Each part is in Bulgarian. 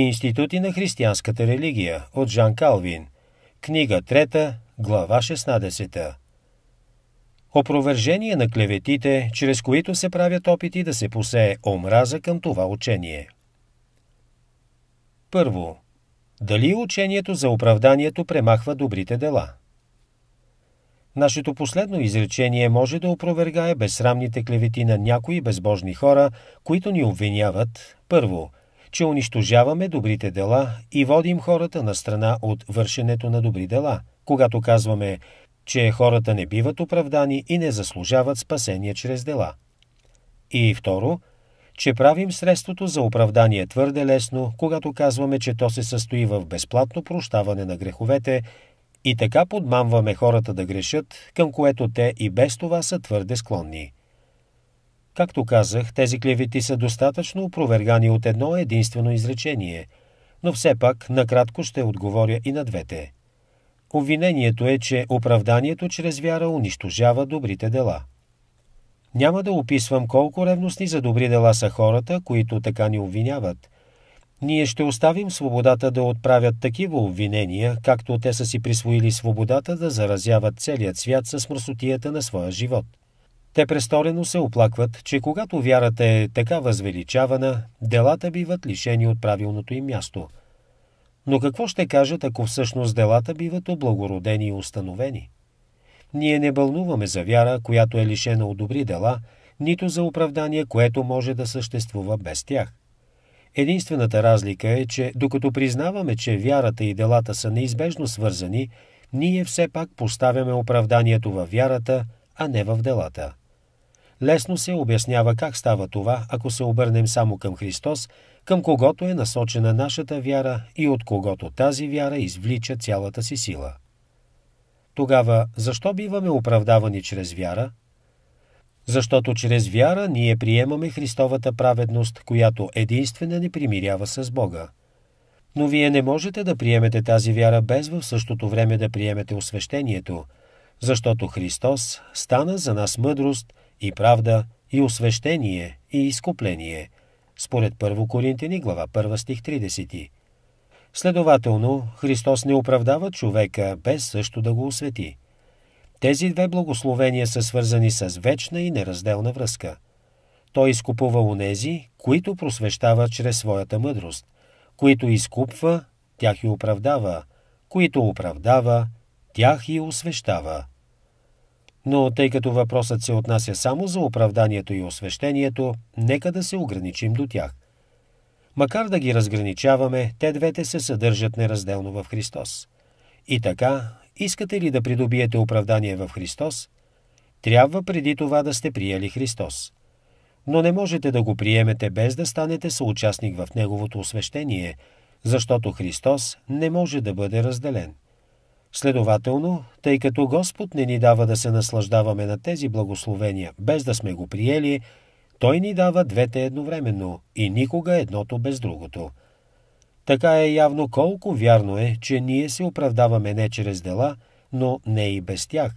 Институти на християнската религия от Жан Калвин. Книга 3, глава 16. Опровержение на клеветите, чрез които се правят опити да се посее омраза към това учение. Първо. Дали учението за оправданието премахва добрите дела? Нашето последно изречение може да опровергае безсрамните клевети на някои безбожни хора, които ни обвиняват, първо – че унищожаваме добрите дела и водим хората на страна от вършенето на добри дела, когато казваме, че хората не биват оправдани и не заслужават спасение чрез дела. И второ, че правим средството за оправдание твърде лесно, когато казваме, че то се състои в безплатно прощаване на греховете и така подмамваме хората да грешат, към което те и без това са твърде склонни. Както казах, тези клевети са достатъчно опровергани от едно единствено изречение, но все пак накратко ще отговоря и на двете. Обвинението е, че оправданието чрез вяра унищожава добрите дела. Няма да описвам колко ревностни за добри дела са хората, които така ни обвиняват. Ние ще оставим свободата да отправят такива обвинения, както те са си присвоили свободата да заразяват целият свят с мръсотията на своя живот – те престорено се оплакват, че когато вярата е така възвеличавана, делата биват лишени от правилното им място. Но какво ще кажат, ако всъщност делата биват облагородени и установени? Ние не бълнуваме за вяра, която е лишена от добри дела, нито за оправдание, което може да съществува без тях. Единствената разлика е, че докато признаваме, че вярата и делата са неизбежно свързани, ние все пак поставяме оправданието във вярата, а не в делата. Лесно се обяснява как става това, ако се обърнем само към Христос, към когото е насочена нашата вяра и от когото тази вяра извлича цялата си сила. Тогава, защо биваме оправдавани чрез вяра? Защото чрез вяра ние приемаме Христовата праведност, която единствена ни примирява с Бога. Но вие не можете да приемете тази вяра без в същото време да приемете освещението, защото Христос стана за нас мъдрост – и правда, и освещение, и изкупление, според 1 Коринтини, глава 1 стих 30. Следователно, Христос не оправдава човека без също да го освети. Тези две благословения са свързани с вечна и неразделна връзка. Той изкупува онези, които просвещава чрез своята мъдрост, които изкупва, тях и оправдава, които оправдава, тях и освещава. Но тъй като въпросът се отнася само за оправданието и освещението, нека да се ограничим до тях. Макар да ги разграничаваме, те двете се съдържат неразделно в Христос. И така, искате ли да придобиете оправдание в Христос? Трябва преди това да сте приели Христос. Но не можете да го приемете без да станете съучастник в Неговото освещение, защото Христос не може да бъде разделен – Следователно, тъй като Господ не ни дава да се наслаждаваме на тези благословения, без да сме го приели, Той ни дава двете едновременно и никога едното без другото. Така е явно колко вярно е, че ние се оправдаваме не чрез дела, но не и без тях,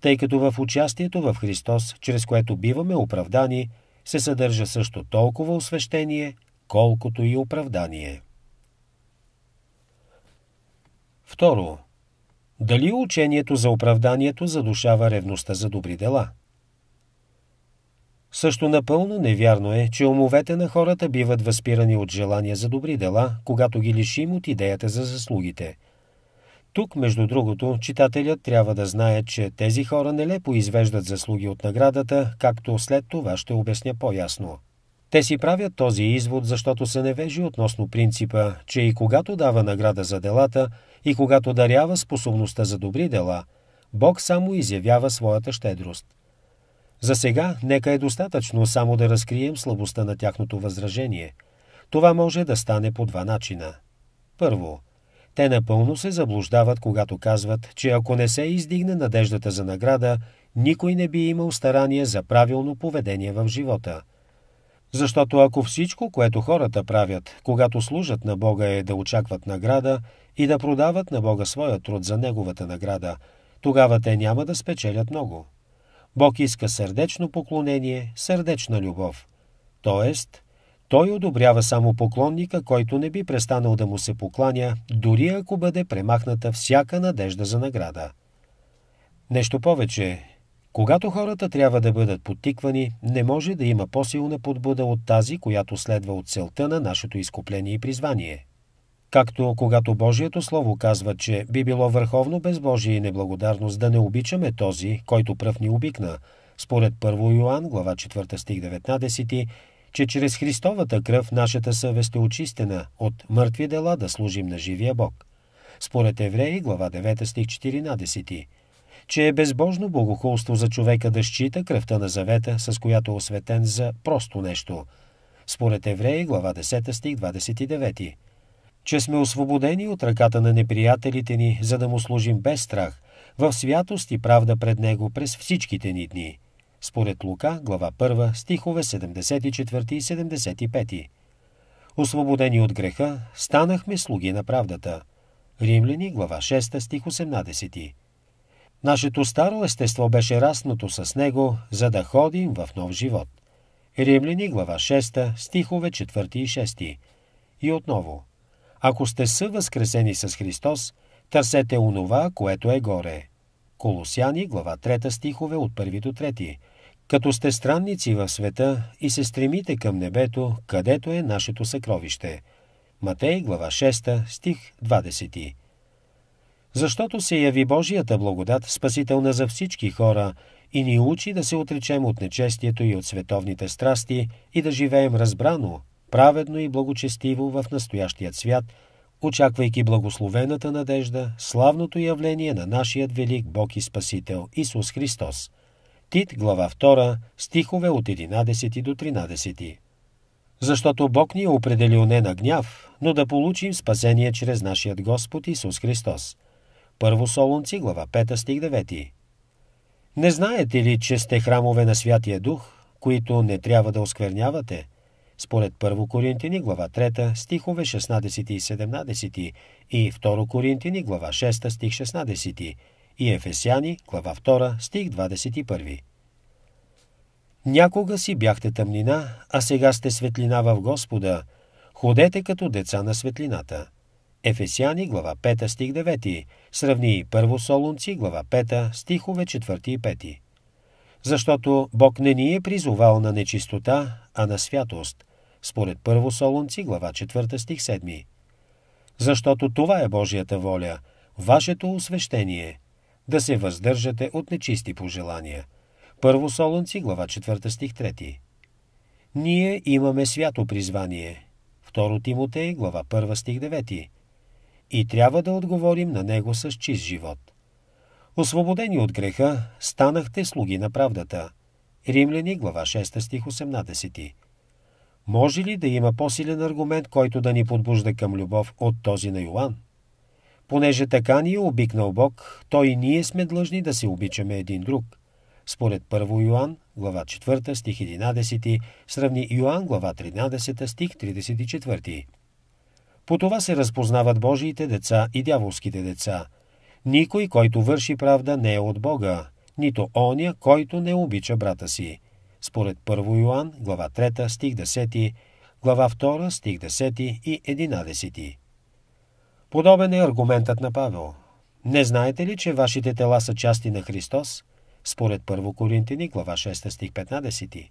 тъй като в участието в Христос, чрез което биваме оправдани, се съдържа също толкова освещение, колкото и оправдание. Второ, дали учението за оправданието задушава ревността за добри дела? Също напълно невярно е, че умовете на хората биват възпирани от желания за добри дела, когато ги лишим от идеята за заслугите. Тук, между другото, читателят трябва да знае, че тези хора нелепо извеждат заслуги от наградата, както след това ще обясня по-ясно. Те си правят този извод, защото са невежи относно принципа, че и когато дава награда за делата, и когато дарява способността за добри дела, Бог само изявява своята щедрост. За сега нека е достатъчно само да разкрием слабостта на тяхното възражение. Това може да стане по два начина. Първо, те напълно се заблуждават, когато казват, че ако не се издигне надеждата за награда, никой не би имал старание за правилно поведение в живота – защото ако всичко, което хората правят, когато служат на Бога е да очакват награда и да продават на Бога своя труд за Неговата награда, тогава те няма да спечелят много. Бог иска сърдечно поклонение, сърдечна любов. Тоест, Той одобрява само поклонника, който не би престанал да му се покланя, дори ако бъде премахната всяка надежда за награда. Нещо повече, когато хората трябва да бъдат потиквани, не може да има по-силна подбуда от тази, която следва от целта на нашето изкупление и призвание. Както когато Божието Слово казва, че би било върховно безбожие и неблагодарност да не обичаме този, който пръв ни обикна, според 1 Йоанн, глава 4 стих 19, че чрез Христовата кръв нашата съвест е очистена от мъртви дела да служим на живия Бог. Според Евреи, глава 9 стих 14, че е безбожно богохулство за човека да счита кръвта на завета, с която е осветен за просто нещо. Според Евреи, глава 10, стих 29. Че сме освободени от ръката на неприятелите ни, за да му служим без страх, в святост и правда пред Него през всичките ни дни. Според Лука, глава 1, стихове 74 и 75. Освободени от греха, станахме слуги на правдата. Римляни, глава 6, стих 18. Нашето старо естество беше раснато с него, за да ходим в нов живот. Римляни, глава 6, стихове 4 и 6. И отново. Ако сте са възкресени с Христос, търсете онова, което е горе. Колосяни, глава 3, стихове от 1 до 3. Като сте странници в света и се стремите към небето, където е нашето съкровище. Матей, глава 6, стих 20 защото се яви Божията благодат, спасителна за всички хора, и ни учи да се отречем от нечестието и от световните страсти и да живеем разбрано, праведно и благочестиво в настоящият свят, очаквайки благословената надежда, славното явление на нашият велик Бог и Спасител Исус Христос. Тит, глава 2, стихове от 11 до 13. Защото Бог ни е определил не на гняв, но да получим спасение чрез нашият Господ Исус Христос. Първо Солунци, глава 5 стих 9. Не знаете ли, че сте храмове на Святия Дух, които не трябва да осквернявате? Според 1 Коринтини, глава 3, стихове 16 и 17 и 2 Коринтини, глава 6, стих 16 и Ефесяни, глава 2, стих 21. Някога си бяхте тъмнина, а сега сте светлина в Господа. Ходете като деца на светлината. Ефесяни, глава 5, стих 9. Сравни първо Солунци, глава 5, стихове 4 и 5. Защото Бог не ни е призовал на нечистота, а на святост, според първо Солунци, глава 4, стих 7. Защото това е Божията воля, вашето освещение, да се въздържате от нечисти пожелания. Първо Солунци, глава 4, стих 3. Ние имаме свято призвание. Второ Тимотей, глава 1, стих 9 и трябва да отговорим на него с чист живот. Освободени от греха, станахте слуги на правдата. Римляни, глава 6, стих 18. Може ли да има по-силен аргумент, който да ни подбужда към любов от този на Йоан? Понеже така ни е обикнал Бог, той и ние сме длъжни да се обичаме един друг. Според 1 Йоанн, глава 4, стих 11, сравни Йоан, глава 13, стих 34. По това се разпознават Божиите деца и дяволските деца. Никой, който върши правда, не е от Бога, нито оня, който не обича брата си. Според 1 Йоан, глава 3, стих 10, глава 2, стих 10 и 11. Подобен е аргументът на Павел. Не знаете ли, че вашите тела са части на Христос? Според 1 Коринтини, глава 6, стих 15.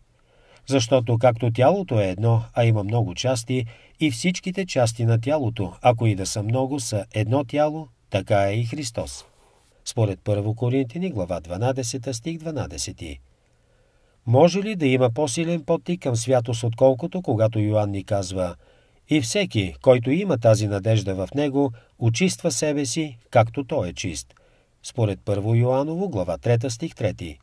Защото както тялото е едно, а има много части, и всичките части на тялото, ако и да са много, са едно тяло, така е и Христос. Според 1 Коринтини, глава 12, стих 12. Може ли да има по-силен потик към святост, отколкото когато Йоанн ни казва «И всеки, който има тази надежда в него, очиства себе си, както той е чист». Според 1 Йоанново, глава 3, стих 3.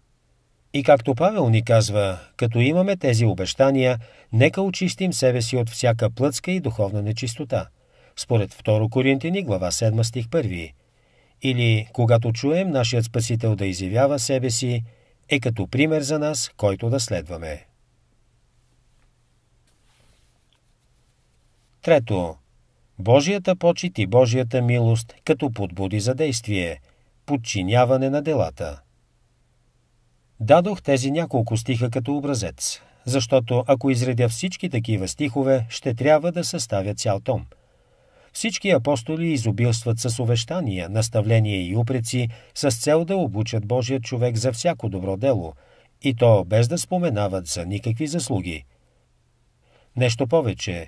И както Павел ни казва, като имаме тези обещания, нека очистим себе си от всяка плътска и духовна нечистота. Според 2 Коринтини, глава 7, стих 1. Или, когато чуем нашият Спасител да изявява себе си, е като пример за нас, който да следваме. Трето. Божията почет и Божията милост като подбуди за действие, подчиняване на делата – Дадох тези няколко стиха като образец, защото ако изредя всички такива стихове, ще трябва да съставя цял том. Всички апостоли изобилстват с увещания, наставления и упреци, с цел да обучат Божия човек за всяко добро дело, и то без да споменават за никакви заслуги. Нещо повече,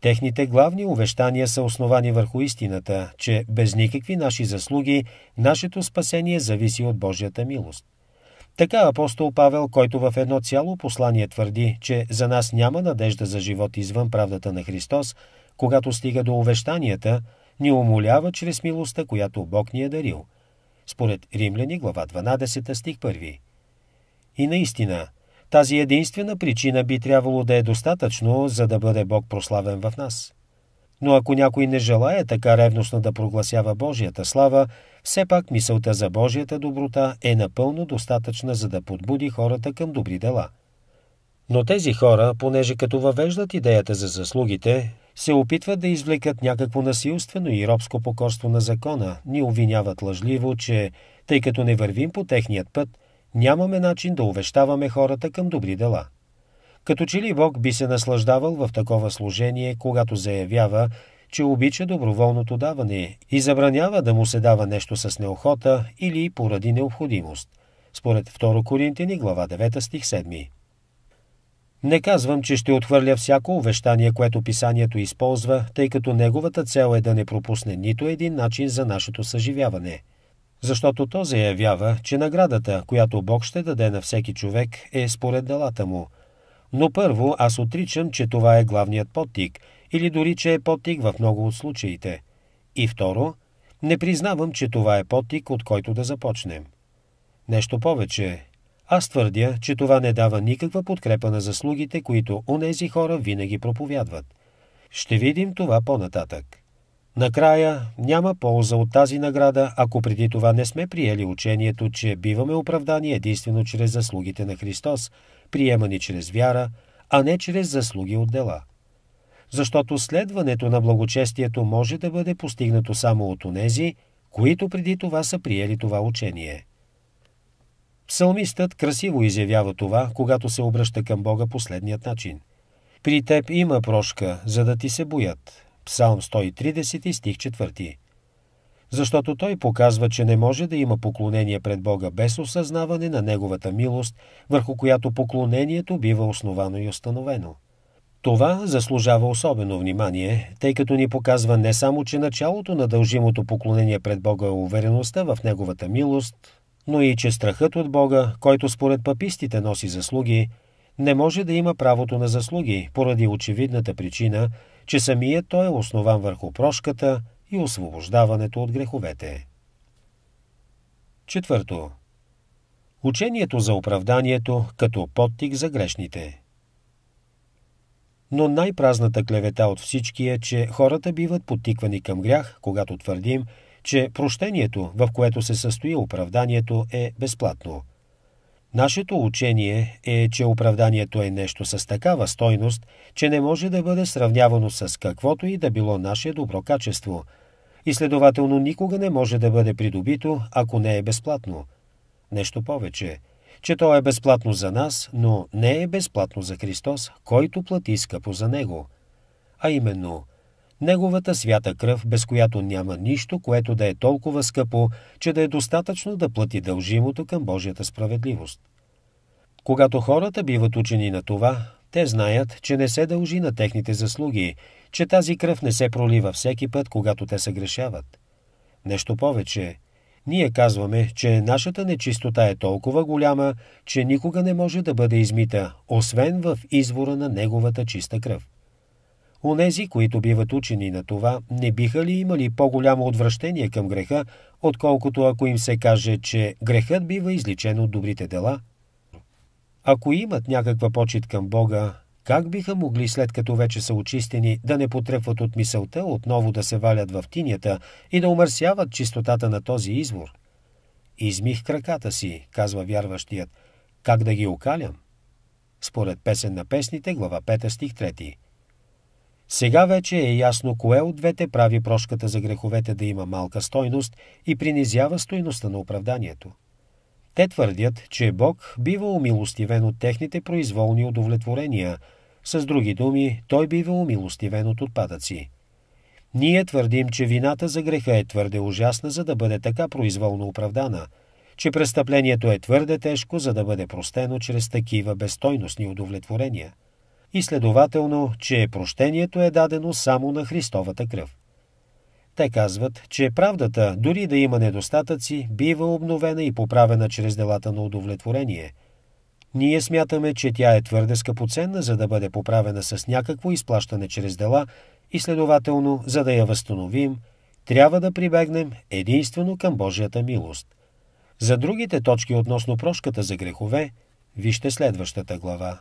Техните главни увещания са основани върху истината, че без никакви наши заслуги нашето спасение зависи от Божията милост. Така апостол Павел, който в едно цяло послание твърди, че за нас няма надежда за живот извън правдата на Христос, когато стига до увещанията, ни умолява чрез милостта, която Бог ни е дарил. Според Римляни, глава 12, стих 1. И наистина, тази единствена причина би трябвало да е достатъчно, за да бъде Бог прославен в нас. Но ако някой не желая така ревностно да прогласява Божията слава, все пак мисълта за Божията доброта е напълно достатъчна, за да подбуди хората към добри дела. Но тези хора, понеже като въвеждат идеята за заслугите, се опитват да извлекат някакво насилствено и робско покорство на закона, ни обвиняват лъжливо, че, тъй като не вървим по техният път, нямаме начин да увещаваме хората към добри дела – като че ли Бог би се наслаждавал в такова служение, когато заявява, че обича доброволното даване и забранява да му се дава нещо с неохота или поради необходимост. Според 2 Коринтини, глава 9, стих 7. Не казвам, че ще отхвърля всяко увещание, което писанието използва, тъй като неговата цел е да не пропусне нито един начин за нашето съживяване. Защото то заявява, че наградата, която Бог ще даде на всеки човек, е според делата му – но първо аз отричам, че това е главният подтик, или дори, че е подтик в много от случаите. И второ, не признавам, че това е подтик, от който да започнем. Нещо повече. Аз твърдя, че това не дава никаква подкрепа на заслугите, които онези хора винаги проповядват. Ще видим това по-нататък. Накрая, няма полза от тази награда, ако преди това не сме приели учението, че биваме оправдани единствено чрез заслугите на Христос – приемани чрез вяра, а не чрез заслуги от дела. Защото следването на благочестието може да бъде постигнато само от онези, които преди това са приели това учение. Псалмистът красиво изявява това, когато се обръща към Бога последният начин. При теб има прошка, за да ти се боят. Псалм 130 стих 4 защото той показва, че не може да има поклонение пред Бога без осъзнаване на Неговата милост, върху която поклонението бива основано и установено. Това заслужава особено внимание, тъй като ни показва не само, че началото на дължимото поклонение пред Бога е увереността в Неговата милост, но и че страхът от Бога, който според папистите носи заслуги, не може да има правото на заслуги, поради очевидната причина, че самият той е основан върху прошката – и освобождаването от греховете. Четвърто. Учението за оправданието като подтик за грешните. Но най-празната клевета от всички е, че хората биват потиквани към грях, когато твърдим, че прощението, в което се състои оправданието, е безплатно – Нашето учение е, че оправданието е нещо с такава стойност, че не може да бъде сравнявано с каквото и да било наше добро качество, и следователно никога не може да бъде придобито, ако не е безплатно. Нещо повече, че то е безплатно за нас, но не е безплатно за Христос, който плати скъпо за Него. А именно – неговата свята кръв, без която няма нищо, което да е толкова скъпо, че да е достатъчно да плати дължимото към Божията справедливост. Когато хората биват учени на това, те знаят, че не се дължи на техните заслуги, че тази кръв не се пролива всеки път, когато те се грешават. Нещо повече, ние казваме, че нашата нечистота е толкова голяма, че никога не може да бъде измита, освен в извора на неговата чиста кръв. Онези, които биват учени на това, не биха ли имали по-голямо отвращение към греха, отколкото ако им се каже, че грехът бива изличен от добрите дела? Ако имат някаква почет към Бога, как биха могли, след като вече са очистени, да не потръпват от мисълта, отново да се валят в тинята и да умърсяват чистотата на този извор? Измих краката си, казва вярващият, как да ги окалям? Според песен на песните, глава 5, стих 3. Сега вече е ясно кое от двете прави прошката за греховете да има малка стойност и принизява стойността на оправданието. Те твърдят, че Бог бива умилостивен от техните произволни удовлетворения, с други думи, Той бива умилостивен от отпадъци. Ние твърдим, че вината за греха е твърде ужасна, за да бъде така произволно оправдана, че престъплението е твърде тежко, за да бъде простено чрез такива безстойностни удовлетворения – и следователно, че прощението е дадено само на Христовата кръв. Те казват, че правдата, дори да има недостатъци, бива обновена и поправена чрез делата на удовлетворение. Ние смятаме, че тя е твърде скъпоценна, за да бъде поправена с някакво изплащане чрез дела и следователно, за да я възстановим, трябва да прибегнем единствено към Божията милост. За другите точки относно прошката за грехове, вижте следващата глава.